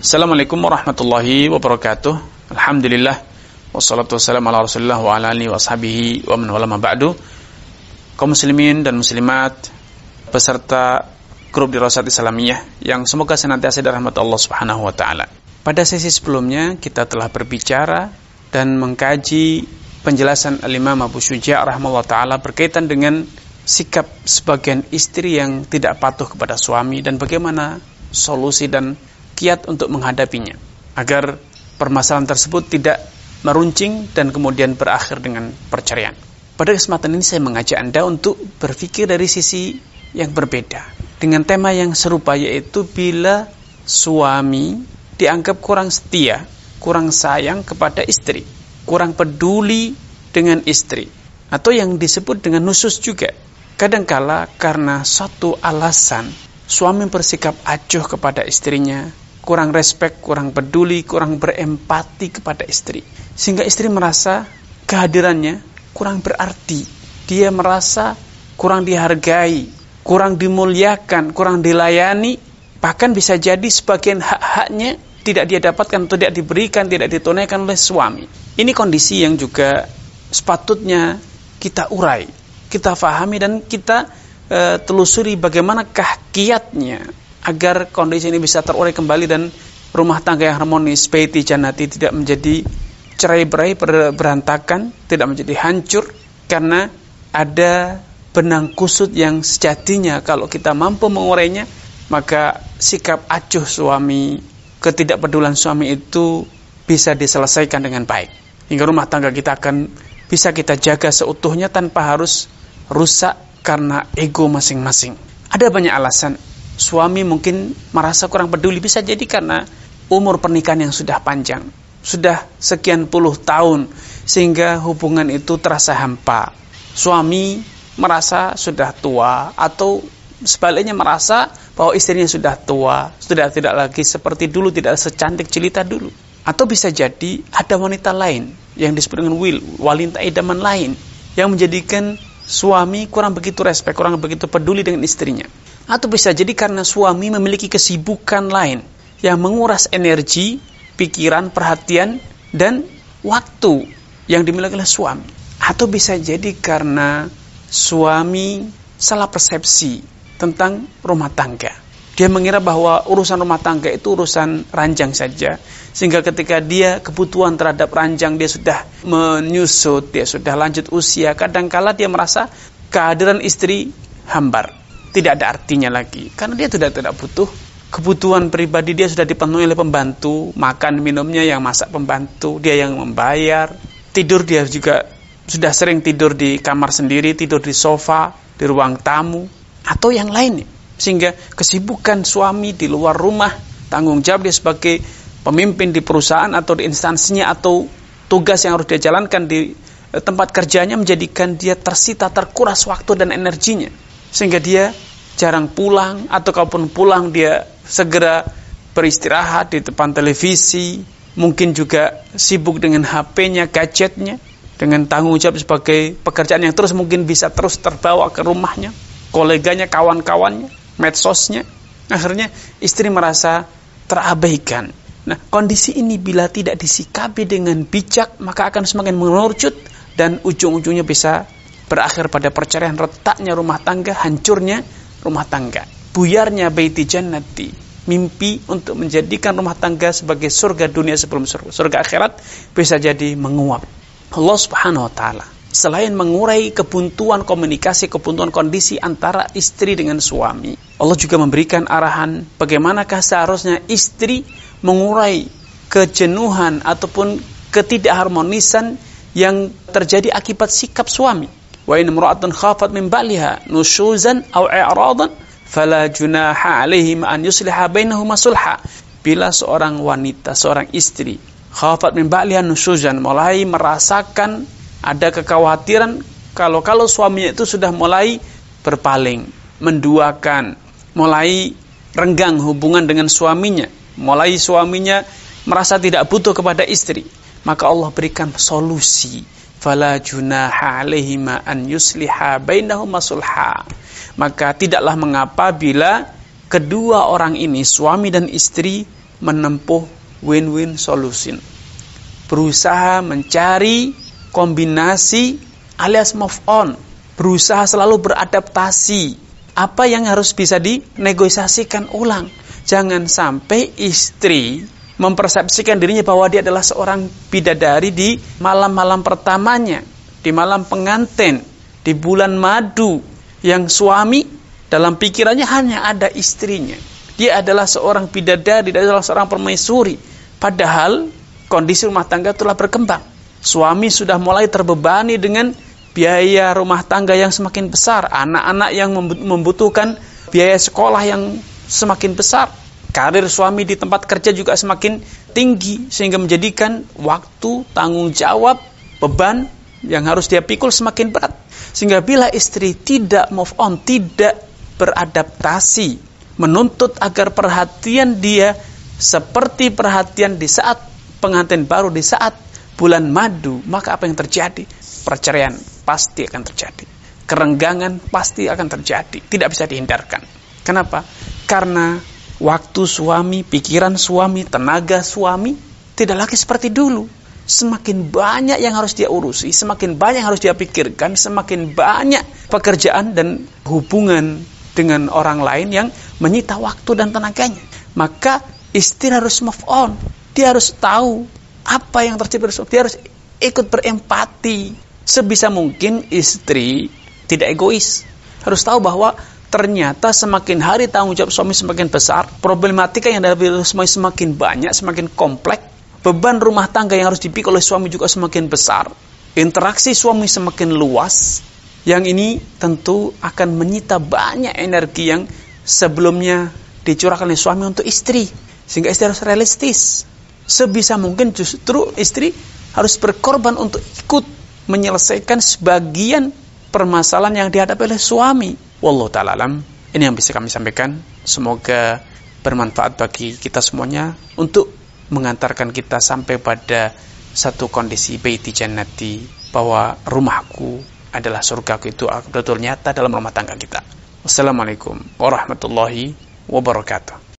Assalamualaikum warahmatullahi wabarakatuh. Alhamdulillah wassalatu wassalamu ala Rasulillah wa ala alihi washabihi wa man wala ba'du. Kaum muslimin dan muslimat peserta grup Dirasat Islamiyah yang semoga senantiasa dirahmati Allah Subhanahu wa taala. Pada sesi sebelumnya kita telah berbicara dan mengkaji penjelasan Al-Imam Abu Syuja rahimahullah taala berkaitan dengan sikap sebagian istri yang tidak patuh kepada suami dan bagaimana solusi dan kiat untuk menghadapinya agar permasalahan tersebut tidak meruncing dan kemudian berakhir dengan perceraian. Pada kesempatan ini saya mengajak Anda untuk berpikir dari sisi yang berbeda dengan tema yang serupa yaitu bila suami dianggap kurang setia, kurang sayang kepada istri, kurang peduli dengan istri atau yang disebut dengan nusus juga. Kadangkala karena suatu alasan suami bersikap acuh kepada istrinya, kurang respek, kurang peduli, kurang berempati kepada istri. Sehingga istri merasa kehadirannya kurang berarti. Dia merasa kurang dihargai, kurang dimuliakan, kurang dilayani, bahkan bisa jadi sebagian hak-haknya tidak dia dapatkan, tidak diberikan, tidak ditunaikan oleh suami. Ini kondisi yang juga sepatutnya kita urai, kita fahami dan kita e, telusuri bagaimanakah kiatnya agar kondisi ini bisa terurai kembali dan rumah tangga yang harmonis peti janati tidak menjadi cerai berai berantakan tidak menjadi hancur karena ada benang kusut yang sejatinya kalau kita mampu mengurainya maka sikap acuh suami ketidakpedulian suami itu bisa diselesaikan dengan baik hingga rumah tangga kita akan bisa kita jaga seutuhnya tanpa harus rusak karena ego masing-masing ada banyak alasan suami mungkin merasa kurang peduli bisa jadi karena umur pernikahan yang sudah panjang sudah sekian puluh tahun sehingga hubungan itu terasa hampa suami merasa sudah tua atau sebaliknya merasa bahwa istrinya sudah tua sudah tidak lagi seperti dulu tidak secantik cerita dulu atau bisa jadi ada wanita lain yang disebut dengan will wanita idaman lain yang menjadikan suami kurang begitu respek kurang begitu peduli dengan istrinya atau bisa jadi karena suami memiliki kesibukan lain yang menguras energi, pikiran, perhatian, dan waktu yang dimiliki oleh suami. Atau bisa jadi karena suami salah persepsi tentang rumah tangga. Dia mengira bahwa urusan rumah tangga itu urusan ranjang saja. Sehingga ketika dia kebutuhan terhadap ranjang, dia sudah menyusut, dia sudah lanjut usia. Kadangkala dia merasa kehadiran istri hambar tidak ada artinya lagi karena dia sudah tidak butuh kebutuhan pribadi dia sudah dipenuhi oleh pembantu makan minumnya yang masak pembantu dia yang membayar tidur dia juga sudah sering tidur di kamar sendiri tidur di sofa di ruang tamu atau yang lainnya sehingga kesibukan suami di luar rumah tanggung jawab dia sebagai pemimpin di perusahaan atau di instansinya atau tugas yang harus dia jalankan di eh, tempat kerjanya menjadikan dia tersita terkuras waktu dan energinya sehingga dia jarang pulang atau kalaupun pulang dia segera beristirahat di depan televisi mungkin juga sibuk dengan HP-nya, gadgetnya dengan tanggung jawab sebagai pekerjaan yang terus mungkin bisa terus terbawa ke rumahnya koleganya, kawan-kawannya medsosnya akhirnya istri merasa terabaikan Nah, kondisi ini bila tidak disikapi dengan bijak, maka akan semakin mengerucut dan ujung-ujungnya bisa berakhir pada perceraian retaknya rumah tangga hancurnya rumah tangga buyarnya baiti jannati mimpi untuk menjadikan rumah tangga sebagai surga dunia sebelum surga, surga akhirat bisa jadi menguap Allah subhanahu wa ta'ala selain mengurai kebuntuan komunikasi, kebuntuan kondisi antara istri dengan suami, Allah juga memberikan arahan bagaimanakah seharusnya istri mengurai kejenuhan ataupun ketidakharmonisan yang terjadi akibat sikap suami wa in خافت من min نشوزا nusyuzan فلا fala junaha alaihim يصلح بينهما bainahuma bila seorang wanita seorang istri khafat min ba'liha nusyuzan mulai merasakan ada kekhawatiran kalau-kalau suaminya itu sudah mulai berpaling menduakan mulai renggang hubungan dengan suaminya mulai suaminya merasa tidak butuh kepada istri maka Allah berikan solusi fala junaha alaihima an yusliha bainahuma sulha maka tidaklah mengapa bila kedua orang ini suami dan istri menempuh win-win solution berusaha mencari kombinasi alias move on berusaha selalu beradaptasi apa yang harus bisa dinegosiasikan ulang jangan sampai istri mempersepsikan dirinya bahwa dia adalah seorang bidadari di malam-malam pertamanya, di malam pengantin, di bulan madu, yang suami dalam pikirannya hanya ada istrinya. Dia adalah seorang bidadari, dia adalah seorang permaisuri. Padahal kondisi rumah tangga telah berkembang. Suami sudah mulai terbebani dengan biaya rumah tangga yang semakin besar, anak-anak yang membutuhkan biaya sekolah yang semakin besar, karir suami di tempat kerja juga semakin tinggi sehingga menjadikan waktu, tanggung jawab, beban yang harus dia pikul semakin berat. Sehingga bila istri tidak move on, tidak beradaptasi, menuntut agar perhatian dia seperti perhatian di saat pengantin baru, di saat bulan madu, maka apa yang terjadi? Perceraian pasti akan terjadi. Kerenggangan pasti akan terjadi, tidak bisa dihindarkan. Kenapa? Karena waktu suami, pikiran suami, tenaga suami tidak lagi seperti dulu. Semakin banyak yang harus dia urusi, semakin banyak yang harus dia pikirkan, semakin banyak pekerjaan dan hubungan dengan orang lain yang menyita waktu dan tenaganya. Maka istri harus move on. Dia harus tahu apa yang terjadi Dia harus ikut berempati. Sebisa mungkin istri tidak egois. Harus tahu bahwa ternyata semakin hari tanggung jawab suami semakin besar, problematika yang dari suami semakin banyak, semakin kompleks, beban rumah tangga yang harus dipikul oleh suami juga semakin besar, interaksi suami semakin luas, yang ini tentu akan menyita banyak energi yang sebelumnya dicurahkan oleh suami untuk istri, sehingga istri harus realistis. Sebisa mungkin justru istri harus berkorban untuk ikut menyelesaikan sebagian permasalahan yang dihadapi oleh suami. Wallahu taala alam. Ini yang bisa kami sampaikan. Semoga bermanfaat bagi kita semuanya untuk mengantarkan kita sampai pada satu kondisi baiti jannati bahwa rumahku adalah surgaku itu betul nyata dalam rumah tangga kita. Wassalamualaikum warahmatullahi wabarakatuh.